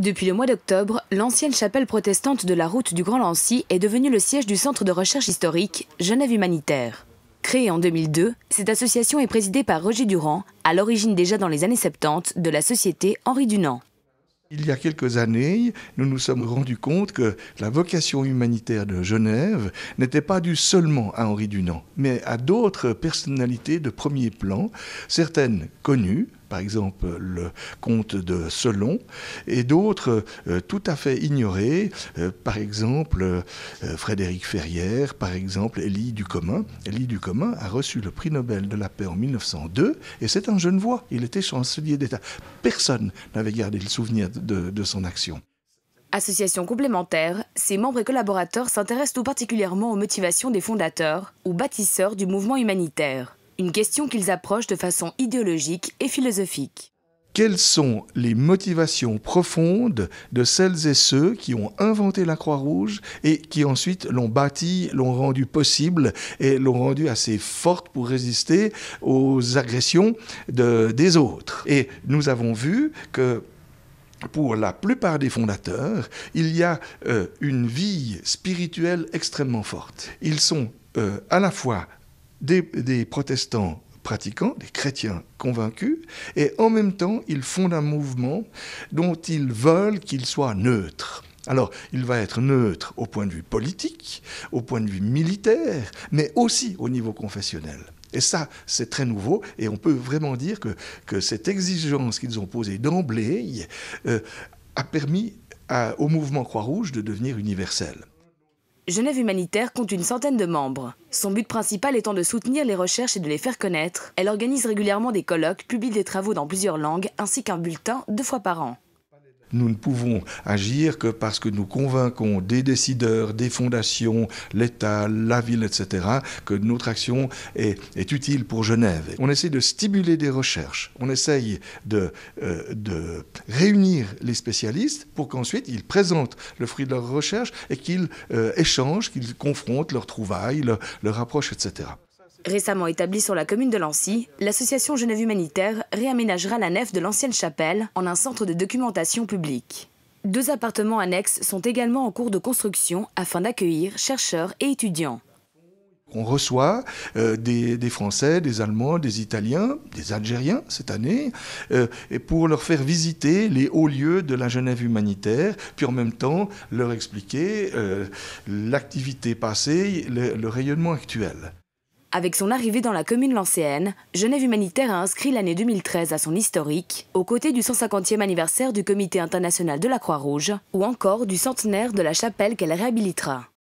Depuis le mois d'octobre, l'ancienne chapelle protestante de la route du Grand Lancy est devenue le siège du Centre de recherche historique Genève Humanitaire. Créée en 2002, cette association est présidée par Roger Durand, à l'origine déjà dans les années 70 de la société Henri Dunant. Il y a quelques années, nous nous sommes rendus compte que la vocation humanitaire de Genève n'était pas due seulement à Henri Dunant, mais à d'autres personnalités de premier plan, certaines connues, par exemple le comte de Selon, et d'autres euh, tout à fait ignorés, euh, par exemple euh, Frédéric Ferrière, par exemple Élie Ducommun. Élie Ducommun a reçu le prix Nobel de la paix en 1902, et c'est un jeune voix, il était chancelier d'État. Personne n'avait gardé le souvenir de, de son action. Association complémentaire, ses membres et collaborateurs s'intéressent tout particulièrement aux motivations des fondateurs ou bâtisseurs du mouvement humanitaire une question qu'ils approchent de façon idéologique et philosophique. Quelles sont les motivations profondes de celles et ceux qui ont inventé la Croix-Rouge et qui ensuite l'ont bâtie, l'ont rendue possible et l'ont rendue assez forte pour résister aux agressions des autres Et nous avons vu que pour la plupart des fondateurs, il y a euh, une vie spirituelle extrêmement forte. Ils sont euh, à la fois des, protestants pratiquants, des chrétiens convaincus, et en même temps, ils fondent un mouvement dont ils veulent qu'il soit neutre. Alors, il va être neutre au point de vue politique, au point de vue militaire, mais aussi au niveau confessionnel. Et ça, c'est très nouveau, et on peut vraiment dire que, que cette exigence qu'ils ont posée d'emblée euh, a permis au mouvement Croix-Rouge de devenir universel. Genève Humanitaire compte une centaine de membres. Son but principal étant de soutenir les recherches et de les faire connaître, elle organise régulièrement des colloques, publie des travaux dans plusieurs langues, ainsi qu'un bulletin deux fois par an nous ne pouvons agir que parce que nous convainquons des décideurs, des fondations, l'État, la ville, etc., que notre action est, utile pour Genève. On essaie de stimuler des recherches, on essaye euh, de, réunir les spécialistes pour qu'ensuite ils présentent le fruit de leurs recherches et qu'ils euh, échangent, qu'ils confrontent leurs trouvailles, leurs approches etc. Récemment établie sur la commune de Lancy, l'association Genève Humanitaire réaménagera la nef de l'ancienne chapelle en un centre de documentation publique. Deux appartements annexes sont également en cours de construction afin d'accueillir chercheurs et étudiants. On reçoit euh, des, Français, des Allemands, des Italiens, des Algériens cette année, euh, et pour leur faire visiter les hauts lieux de la Genève humanitaire, puis en même temps leur expliquer euh, l'activité passée, le rayonnement actuel. Avec son arrivée dans la commune lancéenne, Genève Humanitaire a inscrit l'année 2013 à son historique, aux côtés du 150e anniversaire du Comité international de la Croix-Rouge ou encore du centenaire de la chapelle qu'elle réhabilitera.